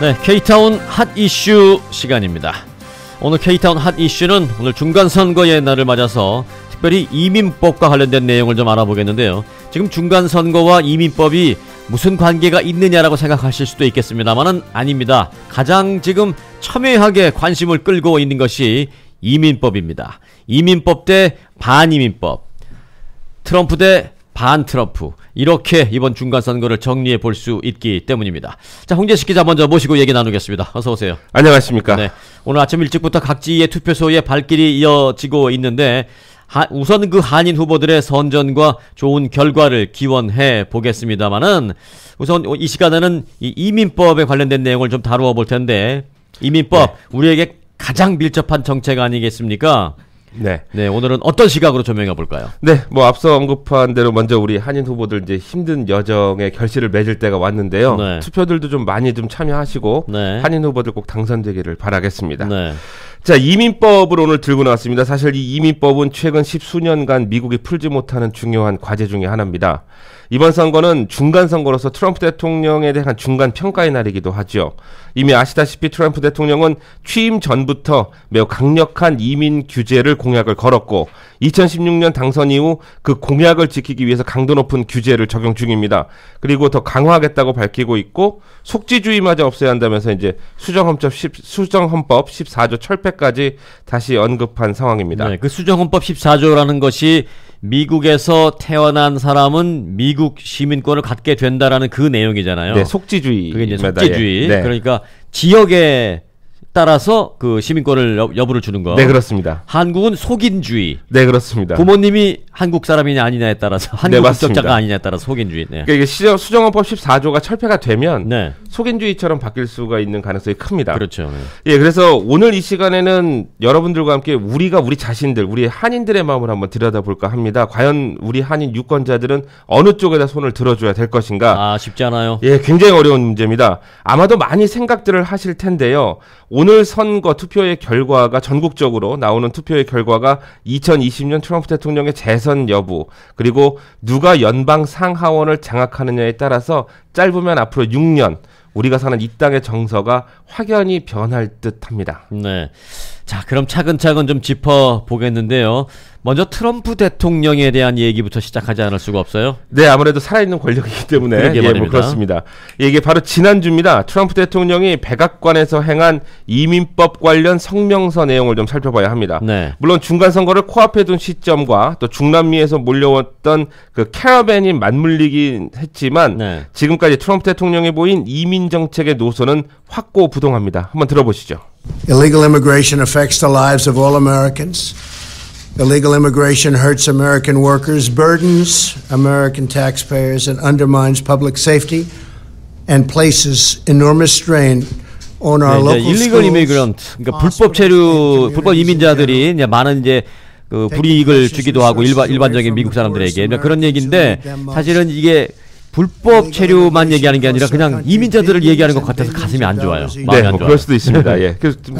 네, K타운 핫 이슈 시간입니다. 오늘 K타운 핫 이슈는 오늘 중간선거의 날을 맞아서 특별히 이민법과 관련된 내용을 좀 알아보겠는데요. 지금 중간선거와 이민법이 무슨 관계가 있느냐라고 생각하실 수도 있겠습니다만은 아닙니다. 가장 지금 첨예하게 관심을 끌고 있는 것이 이민법입니다. 이민법 대 반이민법. 트럼프 대 반트럼프. 이렇게 이번 중간선거를 정리해 볼 수 있기 때문입니다. 자, 홍재식 기자 먼저 모시고 얘기 나누겠습니다. 어서 오세요. 안녕하십니까. 네, 오늘 아침 일찍부터 각지의 투표소에 발길이 이어지고 있는데 하, 우선 그 한인 후보들의 선전과 좋은 결과를 기원해 보겠습니다만은 우선 이 시간에는 이 이민법에 관련된 내용을 좀 다루어 볼 텐데 이민법 네. 우리에게 가장 밀접한 정책 아니겠습니까? 네. 네, 오늘은 어떤 시각으로 조명해 볼까요? 네, 뭐 앞서 언급한 대로 먼저 우리 한인 후보들 이제 힘든 여정의 결실을 맺을 때가 왔는데요. 네. 투표들도 좀 많이 좀 참여하시고 네. 한인 후보들 꼭 당선되기를 바라겠습니다. 네. 자, 이민법을 오늘 들고 나왔습니다. 사실 이 이민법은 최근 십수년간 미국이 풀지 못하는 중요한 과제 중의 하나입니다. 이번 선거는 중간 선거로서 트럼프 대통령에 대한 중간 평가의 날이기도 하죠. 이미 아시다시피 트럼프 대통령은 취임 전부터 매우 강력한 이민 규제를 공약을 걸었고 2016년 당선 이후 그 공약을 지키기 위해서 강도 높은 규제를 적용 중입니다. 그리고 더 강화하겠다고 밝히고 있고 속지주의마저 없애야 한다면서 이제 수정헌법 1 수정헌법 14조 철폐 실패까지 다시 언급한 상황입니다. 네, 그 수정헌법 14조라는 것이 미국에서 태어난 사람은 미국 시민권을 갖게 된다라는 그 내용이잖아요. 네, 속지주의. 그게 이제 속지주의. 네. 그러니까 지역에 따라서 그 시민권을 여, 부를 주는 거. 네 그렇습니다. 한국은 속인주의. 네 그렇습니다. 부모님이 한국 사람이냐 아니냐에 따라서 네, 한국 네, 국적자가 아니냐에 따라 속인주의. 네. 그러니까 이게 시정, 수정헌법 14조가 철폐가 되면 네. 속인주의처럼 바뀔 수가 있는 가능성이 큽니다. 그렇죠. 네. 예, 그래서 오늘 이 시간에는 여러분들과 함께 우리가 우리 자신들, 우리 한인들의 마음을 한번 들여다볼까 합니다. 과연 우리 한인 유권자들은 어느 쪽에다 손을 들어줘야 될 것인가? 아 쉽지 않아요. 예, 굉장히 어려운 문제입니다. 아마도 많이 생각들을 하실 텐데요. 오늘 선거 투표의 결과가 전국적으로 나오는 투표의 결과가 2020년 트럼프 대통령의 재선 여부 그리고 누가 연방 상하원을 장악하느냐에 따라서 짧으면 앞으로 6년 우리가 사는 이 땅의 정서가 확연히 변할 듯합니다. 네. 자, 그럼 차근차근 좀 짚어 보겠는데요. 먼저 트럼프 대통령에 대한 얘기부터 시작하지 않을 수가 없어요. 네, 아무래도 살아있는 권력이기 때문에 예, 뭐 그렇습니다. 이게 바로 지난주입니다. 트럼프 대통령이 백악관에서 행한 이민법 관련 성명서 내용을 좀 살펴봐야 합니다. 네. 물론 중간 선거를 코앞에 둔 시점과 또 중남미에서 몰려왔던 그 캐러밴이 맞물리긴 했지만 네. 지금까지 트럼프 대통령이 보인 이민 정책의 노선은 확고부동합니다. 한번 들어보시죠. Illegal immigration affects the lives of all Americans. Illegal immigration hurts American workers, burdens American taxpayers, and undermines public safety and places enormous strain on our 네, local illegal immigrant, 그러니까 불법 체류, 불법 이민자들이 이제 많은 이제 그 불이익을 주기도 하고 일반 일반적인 미국 사람들에게 그런 얘기인데 사실은 이게 불법 체류만 얘기하는 게 아니라 그냥 이민자들을 얘기하는 것 같아서 가슴이 안 좋아요. 네, 안 좋아요. 그럴 수도 있습니다. 예. 그래서 네.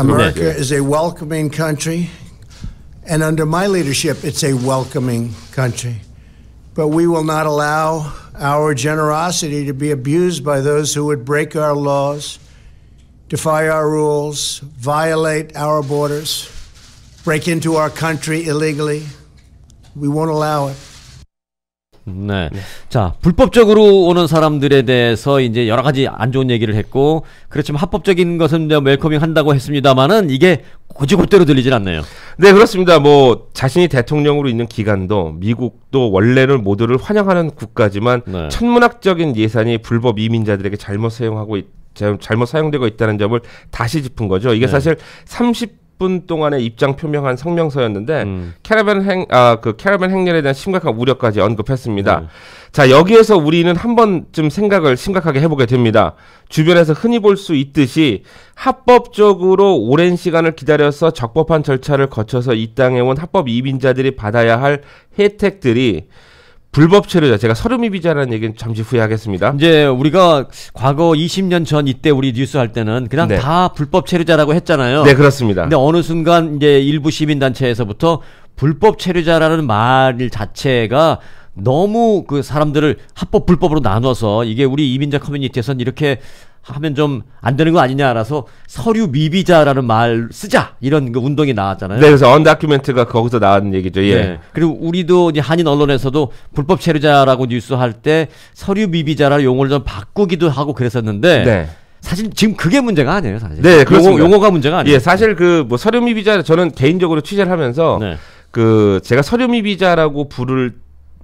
And under my leadership, it's a welcoming country. But we will not allow our generosity to be abused by those who would break our laws, defy our rules, violate our borders, break into our country illegally. We won't allow it. 네. 네. 자, 불법적으로 오는 사람들에 대해서 이제 여러 가지 안 좋은 얘기를 했고, 그렇지만 합법적인 것은 이제 웰커밍 한다고 했습니다만은 이게 고지고대로 들리진 않네요. 네, 그렇습니다. 뭐, 자신이 대통령으로 있는 기간도 미국도 원래는 모두를 환영하는 국가지만, 네. 천문학적인 예산이 불법 이민자들에게 잘못 사용하고 있, 잘못 사용되고 있다는 점을 다시 짚은 거죠. 이게 네. 사실 30 10분 동안의 입장 표명한 성명서였는데 음. 캐러밴 행, 아, 그 캐러밴 행렬에 대한 심각한 우려까지 언급했습니다. 네. 자, 여기에서 우리는 한 번쯤 생각을 심각하게 해보게 됩니다. 주변에서 흔히 볼 수 있듯이 합법적으로 오랜 시간을 기다려서 적법한 절차를 거쳐서 이 땅에 온 합법 이민자들이 받아야 할 혜택들이 불법 체류자 제가 서름이 비자라는 얘기는 잠시 후에 하겠습니다. 이제 우리가 과거 20년 전 이때 우리 뉴스 할 때는 그냥 네. 다 불법 체류자라고 했잖아요. 네 그렇습니다. 근데 어느 순간 이제 일부 시민 단체에서부터 불법 체류자라는 말 자체가 너무 그 사람들을 합법 불법으로 나눠서 이게 우리 이민자 커뮤니티에선 이렇게 하면 좀 안 되는 거 아니냐 알아서 서류 미비자라는 말 쓰자 이런 그 운동이 나왔잖아요. 네, 그래서 언다큐멘트가 거기서 나왔는 얘기죠. 예. 네. 그리고 우리도 이제 한인 언론에서도 불법 체류자라고 뉴스할 때 서류 미비자라는 용어를 좀 바꾸기도 하고 그랬었는데 네. 사실 지금 그게 문제가 아니에요, 사실. 네, 그렇습니다. 용어, 용어가 문제가 아니에요. 예, 사실 그 뭐 서류 미비자 저는 개인적으로 취재를 하면서 네. 그 제가 서류 미비자라고 부를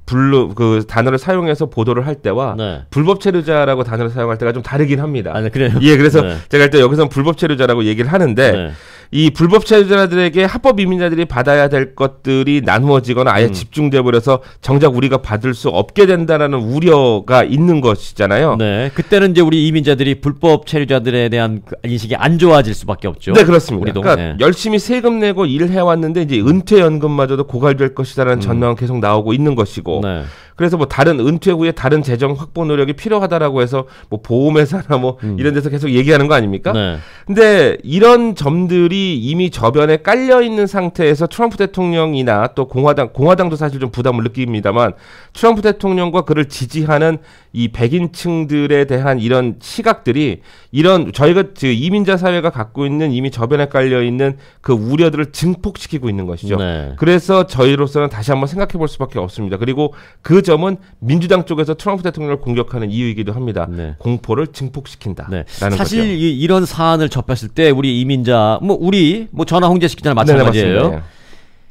불로 그 단어를 사용해서 보도를 할 때와 네. 불법 체류자라고 단어를 사용할 때가 좀 다르긴 합니다. 아, 네, 그래요. 예, 그래서 네. 제가 일단 여기서는 불법 체류자라고 얘기를 하는데 네. 이 불법 체류자들에게 합법 이민자들이 받아야 될 것들이 나누어지거나 아예 음. 집중돼 버려서 정작 우리가 받을 수 없게 된다라는 우려가 있는 것이잖아요. 네. 그때는 이제 우리 이민자들이 불법 체류자들에 대한 그 인식이 안 좋아질 수밖에 없죠. 네, 그렇습니다. 우리도. 그러니까 네. 열심히 세금 내고 일을 해왔는데 이제 은퇴 연금마저도 고갈될 것이다라는 음. 전망은 계속 나오고 있는 것이고 네. 그래서 뭐 다른 은퇴 후에 다른 재정 확보 노력이 필요하다라고 해서 뭐 보험회사나 뭐 음. 이런 데서 계속 얘기하는 거 아닙니까? 네. 근데 이런 점들이 이미 저변에 깔려 있는 상태에서 트럼프 대통령이나 또 공화당 공화당도 사실 좀 부담을 느낍니다만 트럼프 대통령과 그를 지지하는 이 백인층들에 대한 이런 시각들이 이런 저희가 즉 이민자 사회가 갖고 있는 이미 저변에 깔려 있는 그 우려들을 증폭시키고 있는 것이죠. 네. 그래서 저희로서는 다시 한번 생각해 볼 수밖에 없습니다. 그리고 그 점은 민주당 쪽에서 트럼프 대통령을 공격하는 이유이기도 합니다. 네. 공포를 증폭시킨다. 네. 사실 거죠. 이, 런 사안을 접했을 때 우리 이민자 뭐 우리 뭐 전화 홍재 씨기자나 네, 네, 마찬가지예요.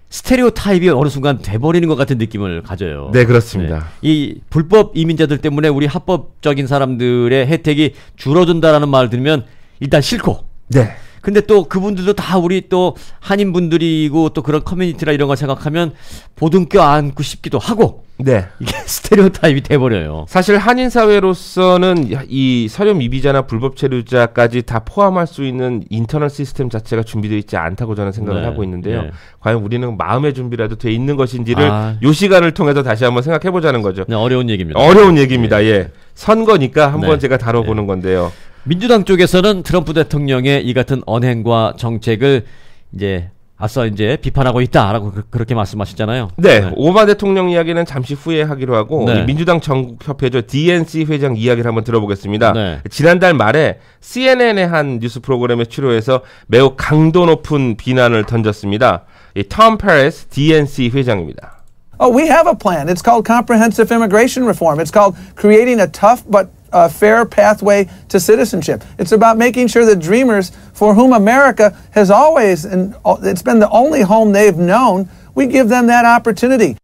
스테레오 타입이 어느 순간 돼버리는 것 같은 느낌을 가져요. 네, 그렇습니다. 네. 이 불법 이민자들 때문에 우리 합법적인 사람들의 혜택이 줄어든다라는 말을 들으면 일단 싫고. 네. 근데 또 그분들도 다 우리 또 한인 분들이고 또 그런 커뮤니티라 이런 걸 생각하면 보듬껴 안고 싶기도 하고 네. 이게 스테레오 타입이 돼버려요. 사실 한인 사회로서는 이 서류 미비자나 불법 체류자까지 다 포함할 수 있는 인터널 시스템 자체가 준비되어 있지 않다고 저는 생각을 네. 하고 있는데요. 네. 과연 우리는 마음의 준비라도 돼 있는 것인지를 아. 요 시간을 통해서 다시 한번 생각해 보자는 거죠. 네, 어려운 얘기입니다. 어려운 얘기입니다. 네. 예. 선거니까 한번 네. 제가 다뤄보는 네. 건데요. 민주당 쪽에서는 트럼프 대통령의 이 같은 언행과 정책을 이제 아싸 이제 비판하고 있다라고 그, 렇게 말씀하셨잖아요. 네, 네, 오바 대통령 이야기는 잠시 후에 하기로 하고 네. 민주당 전국협회죠 DNC 회장 이야기를 한번 들어보겠습니다. 네. 지난달 말에 CNN의 한 뉴스 프로그램에 출연해서 매우 강도 높은 비난을 던졌습니다. 톰 페레스 DNC 회장입니다. Oh, we have a plan. It's called comprehensive immigration reform. It's called creating a tough but uh, fair pathway to citizenship. It's about making sure that dreamers, for whom America has always, and it's been the only home they've known, we give them that opportunity.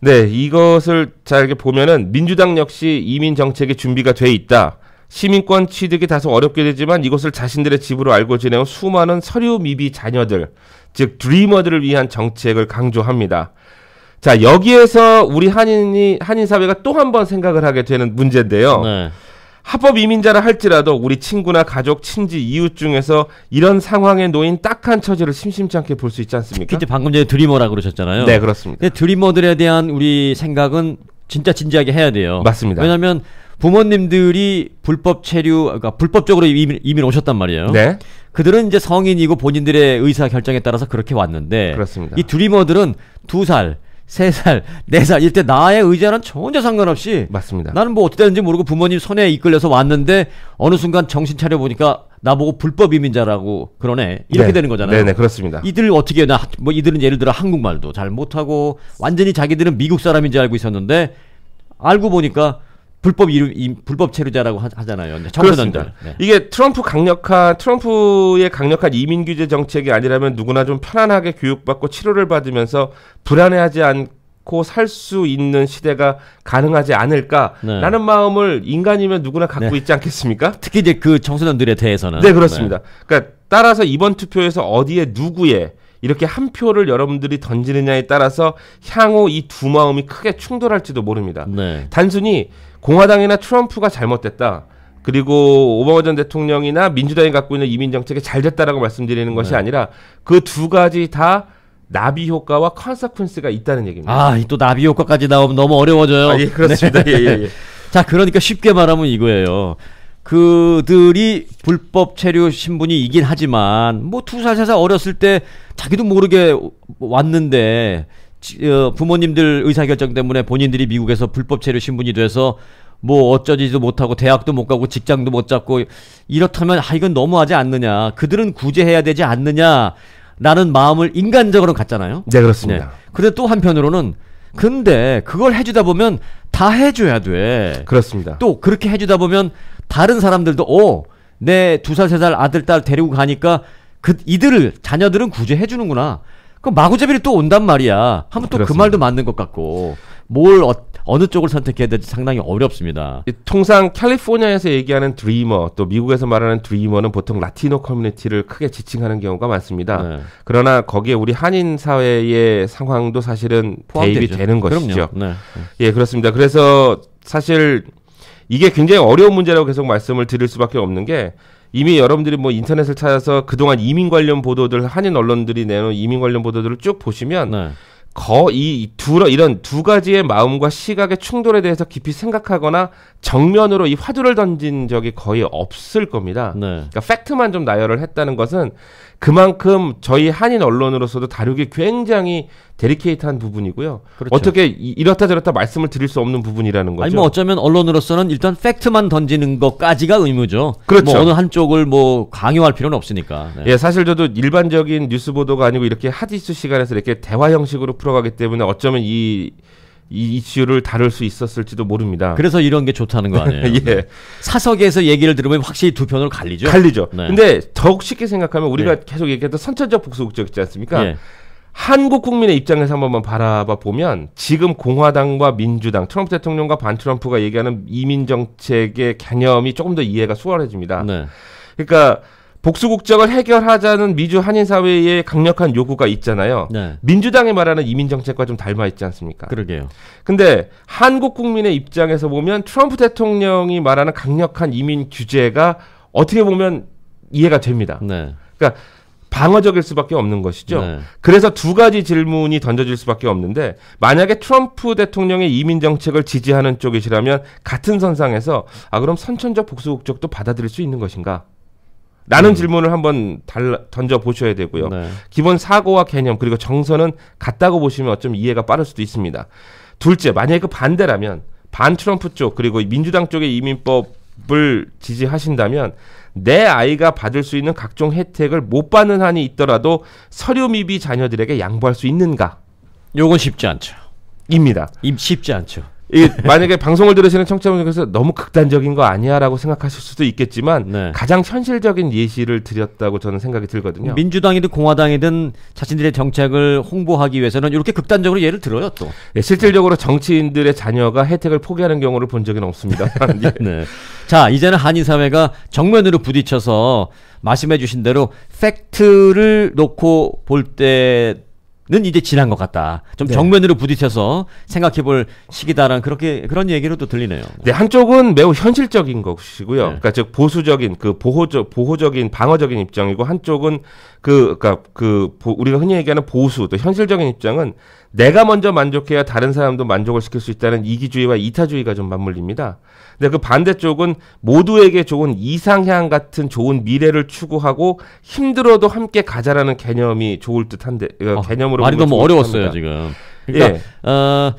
네, 이것을 잘 이렇게 보면은 민주당 역시 이민 정책에 준비가 돼 있다. 시민권 취득이 다소 어렵게 되지만 이것을 자신들의 집으로 알고 지내온 수많은 서류 미비 자녀들, 즉 드리머들을 위한 정책을 강조합니다. 자 여기에서 우리 한인이 한인 사회가 또 한 번 생각을 하게 되는 문제인데요. 네. 합법 이민자라 할지라도 우리 친구나 가족, 친지, 이웃 중에서 이런 상황에 놓인 딱한 처지를 심심치 않게 볼 수 있지 않습니까? 특히 방금 전에 드리머라고 그러셨잖아요. 네, 그렇습니다. 근데 드리머들에 대한 우리 생각은 진짜 진지하게 해야 돼요. 맞습니다. 왜냐하면 부모님들이 불법 체류, 그러니까 불법적으로 이민, 이민 오셨단 말이에요. 네. 그들은 이제 성인이고 본인들의 의사 결정에 따라서 그렇게 왔는데, 그렇습니다. 이 드리머들은 두 살, 3살, 4살 이때 나의 의지와는 전혀 상관없이 맞습니다. 나는 뭐 어떻게 되는지 모르고 부모님 손에 이끌려서 왔는데 어느 순간 정신 차려 보니까 나보고 불법 이민자라고 그러네 이렇게 네. 되는 거잖아요. 네네 그렇습니다. 이들 어떻게 나 뭐 이들은 예를 들어 한국말도 잘 못하고 완전히 자기들은 미국 사람인 줄 알고 있었는데 알고 보니까 불법 이름 이, 불법 체류자라고 하, 잖아요 네, 청소년들. 네. 이게 트럼프 강력한 트럼프의 강력한 이민 규제 정책이 아니라면 누구나 좀 편안하게 교육받고 치료를 받으면서 불안해하지 않고 살 수 있는 시대가 가능하지 않을까라는 네. 마음을 인간이면 누구나 갖고 네. 있지 않겠습니까? 특히 이제 그 청소년들에 대해서는. 네 그렇습니다. 그러니까 따라서 이번 투표에서 어디에 누구에 이렇게 한 표를 여러분들이 던지느냐에 따라서 향후 이 두 마음이 크게 충돌할지도 모릅니다. 네. 단순히 공화당이나 트럼프가 잘못됐다. 그리고 오바마 전 대통령이나 민주당이 갖고 있는 이민 정책이 잘 됐다라고 말씀드리는 것이 네. 아니라 그 두 가지 다 나비 효과와 컨서퀀스가 있다는 얘기입니다. 아, 또 나비 효과까지 나오면 너무 어려워져요. 아, 예, 그렇습니다. 네. 예, 예, 예. 자, 그러니까 쉽게 말하면 이거예요. 그들이 불법 체류 신분이이긴 하지만 뭐두살세살 어렸을 때 자기도 모르게 왔는데 어, 부모님들 의사결정 때문에 본인들이 미국에서 불법 체류 신분이 돼서 뭐 어쩌지도 못하고 대학도 못 가고 직장도 못 잡고 이렇다면 아 이건 너무하지 않느냐 그들은 구제해야 되지 않느냐 라는 마음을 인간적으로 갖잖아요. 네 그렇습니다. 네. 그런데 또 한편으로는 근데 그걸 해주다 보면 다 해줘야 돼. 그렇습니다. 또 그렇게 해주다 보면 다른 사람들도 오 내 두 살 세 살 아들 딸 데리고 가니까 그 이들을 자녀들은 구제해 주는구나. 그럼 마구잡이를 또 온단 말이야. 하면 또 그 말도 맞는 것 같고 뭘 어, 어느 쪽을 선택해야 될지 상당히 어렵습니다. 통상 캘리포니아에서 얘기하는 드리머 또 미국에서 말하는 드리머는 보통 라티노 커뮤니티를 크게 지칭하는 경우가 많습니다. 네. 그러나 거기에 우리 한인 사회의 상황도 사실은 포함되죠. 대입이 되는 것이죠. 네. 예, 그렇습니다. 그래서 사실 이게 굉장히 어려운 문제라고 계속 말씀을 드릴 수밖에 없는 게 이미 여러분들이 뭐 인터넷을 찾아서 그동안 이민 관련 보도들 한인 언론들이 내놓은 이민 관련 보도들을 쭉 보시면 네. 거의 두 이런 두 가지의 마음과 시각의 충돌에 대해서 깊이 생각하거나 정면으로 이 화두를 던진 적이 거의 없을 겁니다. 네. 그러니까 팩트만 좀 나열을 했다는 것은 그만큼 저희 한인 언론으로서도 다루기 굉장히 데리케이트한 부분이고요. 그렇죠. 어떻게 이, 렇다 저렇다 말씀을 드릴 수 없는 부분이라는 거죠. 아니 뭐 어쩌면 언론으로서는 일단 팩트만 던지는 것까지가 의무죠. 그렇죠. 뭐 어느 한쪽을 뭐 강요할 필요는 없으니까. 네. 예, 사실 저도 일반적인 뉴스 보도가 아니고 이렇게 하이슈 시간에서 이렇게 대화 형식으로 풀어가기 때문에 어쩌면 이이 이슈를 다룰 수 있었을지도 모릅니다. 그래서 이런 게 좋다는 거 아니에요? 예. 네. 사석에서 얘기를 들으면 확실히 두 편으로 갈리죠. 갈리죠. 네. 근데 더욱 쉽게 생각하면 우리가 네. 계속 얘기했던 선천적 복수국적 있지 않습니까? 네. 한국 국민의 입장에서 한 번만 바라봐 보면 지금 공화당과 민주당, 트럼프 대통령과 반 트럼프가 얘기하는 이민 정책의 개념이 조금 더 이해가 수월해집니다. 네. 그러니까 복수국적을 해결하자는 미주 한인사회의 강력한 요구가 있잖아요. 네. 민주당이 말하는 이민정책과 좀 닮아 있지 않습니까? 그러게요. 근데 한국 국민의 입장에서 보면 트럼프 대통령이 말하는 강력한 이민 규제가 어떻게 보면 이해가 됩니다. 네. 그러니까 방어적일 수밖에 없는 것이죠. 네. 그래서 두 가지 질문이 던져질 수밖에 없는데 만약에 트럼프 대통령의 이민 정책을 지지하는 쪽이시라면 같은 선상에서 아 그럼 선천적 복수국적도 받아들일 수 있는 것인가? 라는 음. 질문을 한번 던져 보셔야 되고요. 네. 기본 사고와 개념 그리고 정서는 같다고 보시면 어쩜 이해가 빠를 수도 있습니다. 둘째, 만약에 그 반대라면 반 트럼프 쪽 그리고 민주당 쪽의 이민법을 지지하신다면 내 아이가 받을 수 있는 각종 혜택을 못 받는 한이 있더라도 서류 미비 자녀들에게 양보할 수 있는가? 요건 쉽지 않죠. 입니다. 쉽지 않죠. 이 만약에 방송을 들으시는 청취자분 께서 너무 극단적인 거 아니야라고 생각하실 수도 있겠지만 네. 가장 현실적인 예시를 드렸다고 저는 생각이 들거든요. 민주당이든 공화당이든 자신들의 정책을 홍보하기 위해서는 이렇게 극단적으로 예를 들어요 또. 네, 실질적으로 정치인들의 자녀가 혜택을 포기하는 경우를 본 적은 없습니다. 예. 네. 자 이제는 한인 사회가 정면으로 부딪혀서 말씀해주신 대로 팩트를 놓고 볼 때. 는 이제 지난 것 같다. 좀 네. 정면으로 부딪혀서 생각해볼 시기다라는 그렇게 그런 얘기로 도 들리네요. 네, 한쪽은 매우 현실적인 것이고요. 네. 그니까즉 보수적인 그 보호적 보호적인 방어적인 입장이고 한쪽은 그그니까그 우리가 흔히 얘기하는 보수 또 현실적인 입장은 내가 먼저 만족해야 다른 사람도 만족을 시킬 수 있다는 이기주의와 이타주의가 좀 맞물립니다. 근데 그 반대쪽은 모두에게 좋은 이상향 같은 좋은 미래를 추구하고 힘들어도 함께 가자라는 개념이 좋을 듯한데 어, 어 개념으로 말이 너무 어려웠어요 합니다. 지금. 그러니까 예. 어,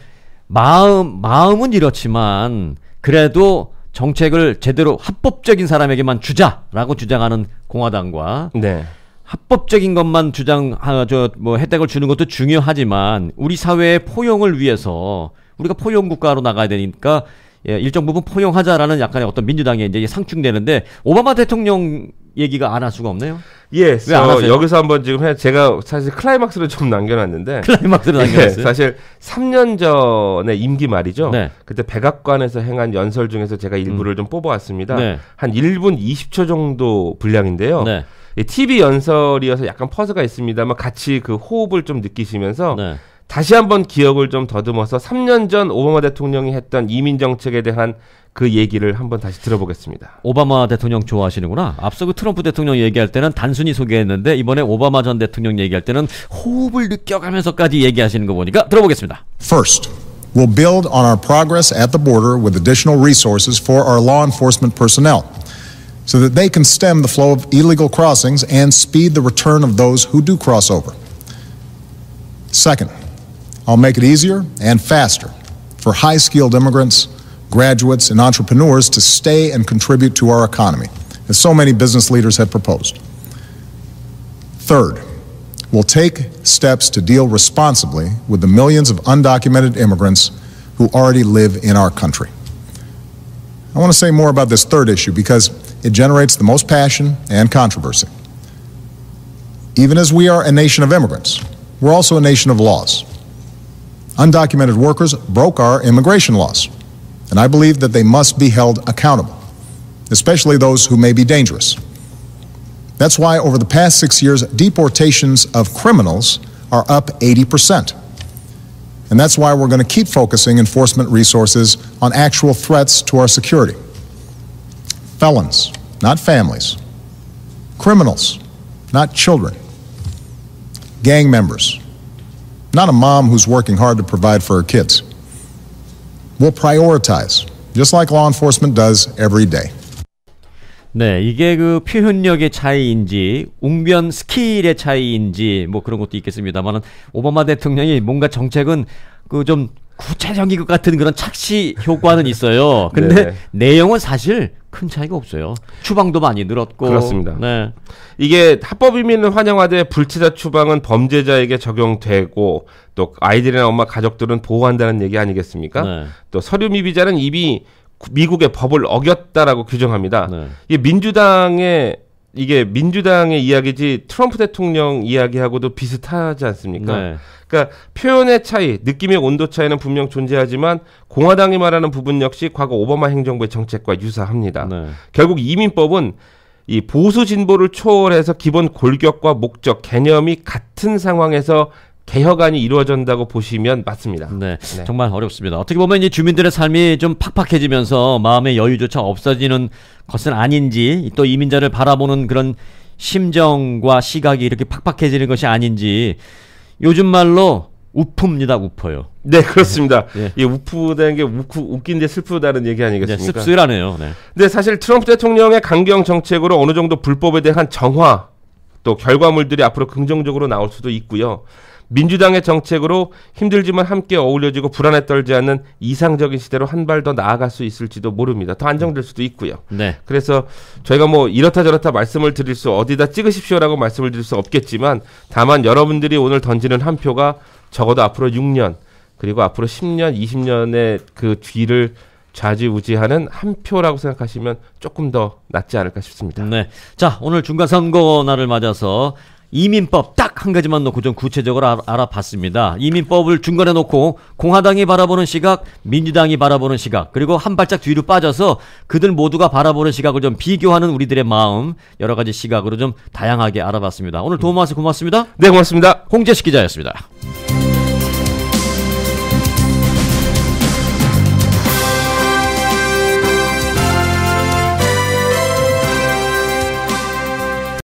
마음 마음은 이렇지만 그래도 정책을 제대로 합법적인 사람에게만 주자라고 주장하는 공화당과 네. 합법적인 것만 주장, 아, 저, 뭐, 혜택을 주는 것도 중요하지만, 우리 사회의 포용을 위해서, 우리가 포용국가로 나가야 되니까, 예, 일정 부분 포용하자라는 약간의 어떤 민주당의 이제 상충되는데, 오바마 대통령 얘기가 안 할 수가 없네요. 예, 왜안 하 여기서 한번 지금 해, 제가 사실 클라이막스를 좀 남겨놨는데 클라이막스를 예, 남겨놨어요. 예, 사실 3년 전에 임기 말이죠. 네. 그때 백악관에서 행한 연설 중에서 제가 일부를 음. 좀 뽑아왔습니다. 네. 한 1분 20초 정도 분량인데요. 네. TV 예, 연설이어서 약간 퍼즈가 있습니다만 같이 그 호흡을 좀 느끼시면서 네. 다시 한번 기억을 좀 더듬어서 3년 전 오바마 대통령이 했던 이민 정책에 대한 그 얘기를 한번 다시 들어보겠습니다. 오바마 대통령 좋아하시는구나. 앞서 그 트럼프 대통령 얘기할 때는 단순히 소개했는데 이번에 오바마 전 대통령 얘기할 때는 호흡을 느껴가면서까지 얘기하시는 거 보니까 들어보겠습니다. First, we'll build on our progress at the border with additional resources for our law enforcement personnel. so that they can stem the flow of illegal crossings and speed the return of those who do cross over. Second, I'll make it easier and faster for high skilled immigrants, graduates, and entrepreneurs to stay and contribute to our economy, as so many business leaders have proposed. Third, we'll take steps to deal responsibly with the millions of undocumented immigrants who already live in our country. I want to say more about this third issue because it generates the most passion and controversy. Even as we are a nation of immigrants, we're also a nation of laws. Undocumented workers broke our immigration laws, and I believe that they must be held accountable, especially those who may be dangerous. That's why over the past six years, deportations of criminals are up 80 percent. And that's why we're going to keep focusing enforcement resources on actual threats to our security. Felons, not families. Criminals, not children. Gang members, not a mom who's working hard to provide for her kids. We'll prioritize, just like law enforcement does every day. 네, 이게 그 표현력의 차이인지 웅변 스킬의 차이인지 뭐 그런 것도 있겠습니다만은 오바마 대통령이 뭔가 정책은 그 좀 구체적인 것 같은 그런 착시 효과는 있어요. 근데 네. 내용은 사실 큰 차이가 없어요. 추방도 많이 늘었고. 그렇습니다. 네. 이게 합법 이민을 환영하되 불체자 추방은 범죄자에게 적용되고 또 아이들이나 엄마 가족들은 보호한다는 얘기 아니겠습니까? 네. 또 서류 미비자는 이미 미국의 법을 어겼다라고 규정합니다. 네. 이게 민주당의 이게 민주당의 이야기지 트럼프 대통령 이야기하고도 비슷하지 않습니까? 네. 그러니까 표현의 차이, 느낌의 온도 차이는 분명 존재하지만 공화당이 말하는 부분 역시 과거 오바마 행정부의 정책과 유사합니다. 네. 결국 이민법은 이 보수 진보를 초월해서 기본 골격과 목적, 개념이 같은 상황에서 개혁안이 이루어진다고 보시면 맞습니다. 네, 네, 정말 어렵습니다. 어떻게 보면 이제 주민들의 삶이 좀 팍팍해지면서 마음의 여유조차 없어지는 것은 아닌지 또 이민자를 바라보는 그런 심정과 시각이 이렇게 팍팍해지는 것이 아닌지 요즘 말로 우프입니다 우퍼요. 네 그렇습니다. 네. 예, 우프다는 게 웃고 웃긴데 슬프다는 얘기 아니겠습니까? 네, 씁쓸하네요. 네. 근데 사실 트럼프 대통령의 강경 정책으로 어느 정도 불법에 대한 정화 또 결과물들이 앞으로 긍정적으로 나올 수도 있고요. 민주당의 정책으로 힘들지만 함께 어울려지고 불안에 떨지 않는 이상적인 시대로 한 발 더 나아갈 수 있을지도 모릅니다. 더 안정될 수도 있고요. 네. 그래서 저희가 뭐 이렇다 저렇다 말씀을 드릴 수 어디다 찍으십시오라고 말씀을 드릴 수 없겠지만 다만 여러분들이 오늘 던지는 한 표가 적어도 앞으로 6년 그리고 앞으로 10년, 20년의 그 뒤를 좌지우지하는 한 표라고 생각하시면 조금 더 낫지 않을까 싶습니다. 네. 자, 오늘 중간선거날을 맞아서 이민법 딱 한 가지만 놓고 좀 구체적으로 알아봤습니다. 이민법을 중간에 놓고 공화당이 바라보는 시각, 민주당이 바라보는 시각, 그리고 한 발짝 뒤로 빠져서 그들 모두가 바라보는 시각을 좀 비교하는 우리들의 마음, 여러 가지 시각으로 좀 다양하게 알아봤습니다. 오늘 도움 와서 고맙습니다. 네, 고맙습니다. 홍재식 기자였습니다.